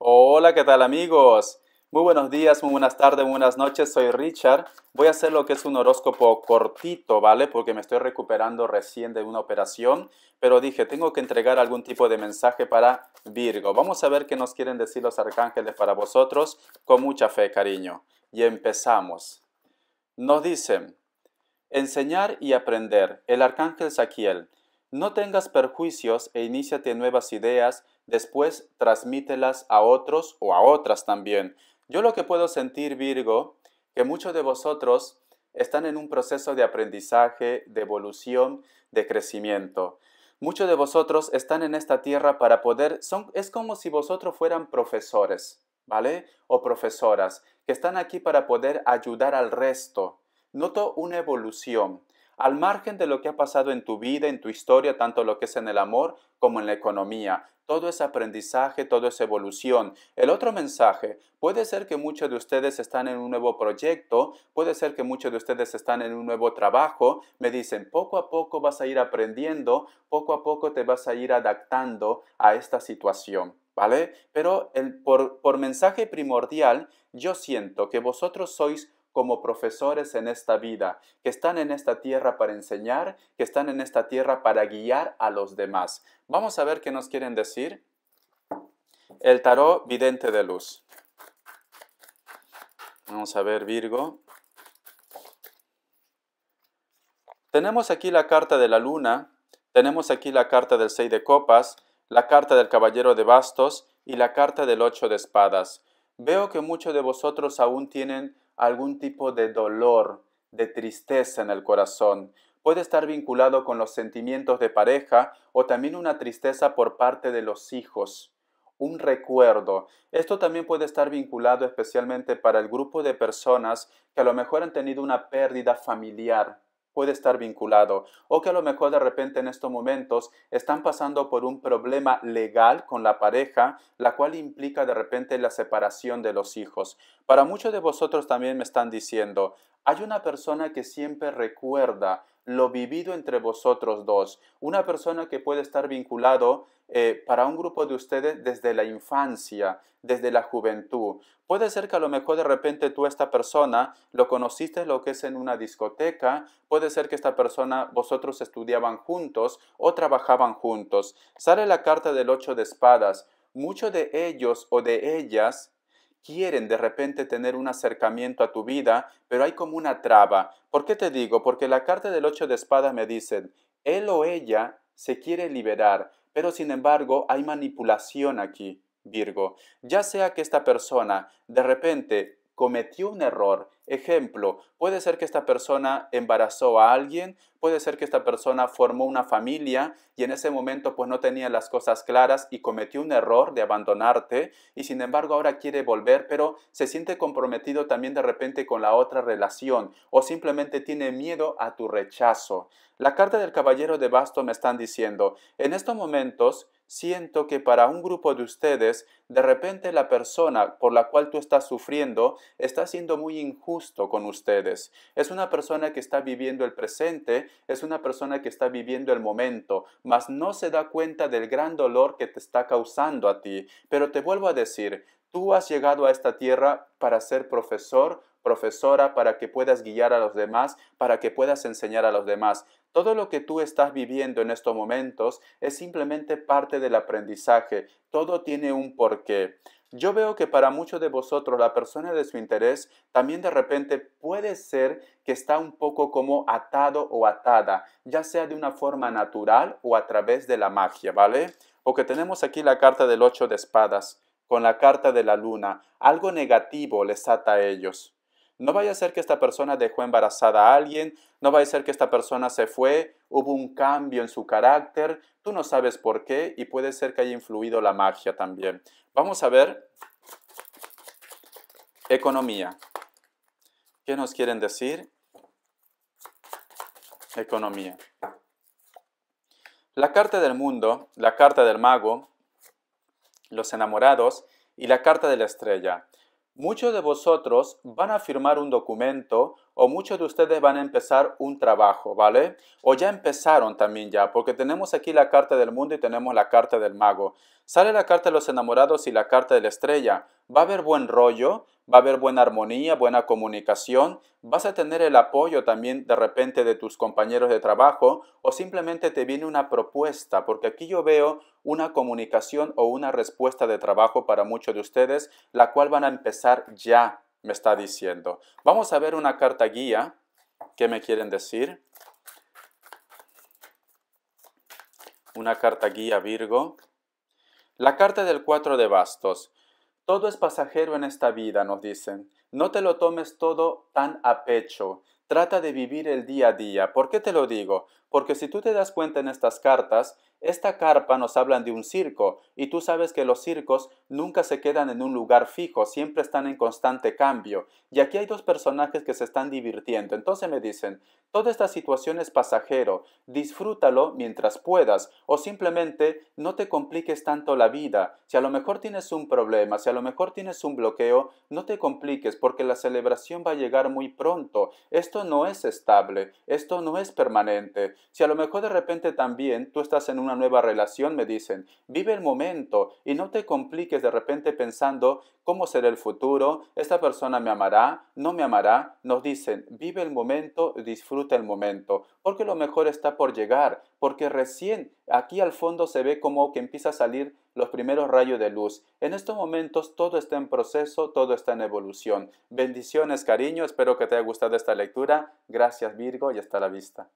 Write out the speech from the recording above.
Hola, ¿qué tal amigos? Muy buenos días, muy buenas tardes, muy buenas noches, soy Richard. Voy a hacer lo que es un horóscopo cortito, ¿vale? Porque me estoy recuperando recién de una operación, pero dije, tengo que entregar algún tipo de mensaje para Virgo. Vamos a ver qué nos quieren decir los arcángeles para vosotros, con mucha fe, cariño. Y empezamos. Nos dicen, enseñar y aprender. El arcángel Saquiel, no tengas perjuicios e iníciate nuevas ideas después transmítelas a otros o a otras también. Yo lo que puedo sentir, Virgo, que muchos de vosotros están en un proceso de aprendizaje, de evolución, de crecimiento. Muchos de vosotros están en esta tierra para poder, son, es como si vosotros fueran profesores, ¿vale? O profesoras, que están aquí para poder ayudar al resto. Noto una evolución, al margen de lo que ha pasado en tu vida, en tu historia, tanto lo que es en el amor como en la economía. Todo es aprendizaje, todo es evolución. El otro mensaje, puede ser que muchos de ustedes están en un nuevo proyecto, puede ser que muchos de ustedes están en un nuevo trabajo, me dicen, poco a poco vas a ir aprendiendo, poco a poco te vas a ir adaptando a esta situación. ¿Vale? Pero por mensaje primordial, yo siento que vosotros sois como profesores en esta vida, que están en esta tierra para enseñar, que están en esta tierra para guiar a los demás. Vamos a ver qué nos quieren decir el tarot vidente de luz. Vamos a ver, Virgo. Tenemos aquí la carta de la luna, tenemos aquí la carta del seis de copas, la carta del caballero de bastos y la carta del ocho de espadas. Veo que muchos de vosotros aún tienen algún tipo de dolor, de tristeza en el corazón. Puede estar vinculado con los sentimientos de pareja o también una tristeza por parte de los hijos, un recuerdo. Esto también puede estar vinculado especialmente para el grupo de personas que a lo mejor han tenido una pérdida familiar puede estar vinculado o que a lo mejor de repente en estos momentos están pasando por un problema legal con la pareja, la cual implica de repente la separación de los hijos. Para muchos de vosotros también me están diciendo, hay una persona que siempre recuerda lo vivido entre vosotros dos. Una persona que puede estar vinculado eh, para un grupo de ustedes desde la infancia, desde la juventud. Puede ser que a lo mejor de repente tú esta persona lo conociste lo que es en una discoteca, puede ser que esta persona vosotros estudiaban juntos o trabajaban juntos. Sale la carta del ocho de espadas. Muchos de ellos o de ellas quieren de repente tener un acercamiento a tu vida, pero hay como una traba. ¿Por qué te digo? Porque la carta del ocho de espada me dice, él o ella se quiere liberar, pero sin embargo hay manipulación aquí, Virgo. Ya sea que esta persona de repente cometió un error. Ejemplo, puede ser que esta persona embarazó a alguien, puede ser que esta persona formó una familia y en ese momento pues no tenía las cosas claras y cometió un error de abandonarte y sin embargo ahora quiere volver pero se siente comprometido también de repente con la otra relación o simplemente tiene miedo a tu rechazo. La carta del caballero de basto me están diciendo, en estos momentos siento que para un grupo de ustedes, de repente la persona por la cual tú estás sufriendo está siendo muy injusto con ustedes. Es una persona que está viviendo el presente, es una persona que está viviendo el momento, mas no se da cuenta del gran dolor que te está causando a ti. Pero te vuelvo a decir, tú has llegado a esta tierra para ser profesor, profesora, para que puedas guiar a los demás, para que puedas enseñar a los demás. Todo lo que tú estás viviendo en estos momentos es simplemente parte del aprendizaje. Todo tiene un porqué. Yo veo que para muchos de vosotros la persona de su interés también de repente puede ser que está un poco como atado o atada, ya sea de una forma natural o a través de la magia, ¿vale? o que tenemos aquí la carta del ocho de espadas con la carta de la luna. Algo negativo les ata a ellos. No vaya a ser que esta persona dejó embarazada a alguien, no vaya a ser que esta persona se fue, hubo un cambio en su carácter, tú no sabes por qué y puede ser que haya influido la magia también. Vamos a ver economía. ¿Qué nos quieren decir? Economía. La carta del mundo, la carta del mago, los enamorados y la carta de la estrella. Muchos de vosotros van a firmar un documento o muchos de ustedes van a empezar un trabajo, ¿vale? O ya empezaron también ya, porque tenemos aquí la carta del mundo y tenemos la carta del mago. Sale la carta de los enamorados y la carta de la estrella va a haber buen rollo, va a haber buena armonía, buena comunicación, vas a tener el apoyo también de repente de tus compañeros de trabajo o simplemente te viene una propuesta, porque aquí yo veo una comunicación o una respuesta de trabajo para muchos de ustedes, la cual van a empezar ya, me está diciendo. Vamos a ver una carta guía, ¿qué me quieren decir? Una carta guía Virgo. La carta del 4 de bastos. Todo es pasajero en esta vida, nos dicen. No te lo tomes todo tan a pecho. Trata de vivir el día a día. ¿Por qué te lo digo? Porque si tú te das cuenta en estas cartas, esta carpa nos hablan de un circo, y tú sabes que los circos nunca se quedan en un lugar fijo, siempre están en constante cambio. Y aquí hay dos personajes que se están divirtiendo. Entonces me dicen, toda esta situación es pasajero, disfrútalo mientras puedas, o simplemente no te compliques tanto la vida. Si a lo mejor tienes un problema, si a lo mejor tienes un bloqueo, no te compliques porque la celebración va a llegar muy pronto. Esto no es estable, esto no es permanente. Si a lo mejor de repente también tú estás en un una nueva relación, me dicen, vive el momento y no te compliques de repente pensando cómo será el futuro, esta persona me amará, no me amará. Nos dicen, vive el momento, disfruta el momento, porque lo mejor está por llegar, porque recién aquí al fondo se ve como que empieza a salir los primeros rayos de luz. En estos momentos todo está en proceso, todo está en evolución. Bendiciones, cariño, espero que te haya gustado esta lectura. Gracias Virgo y hasta la vista.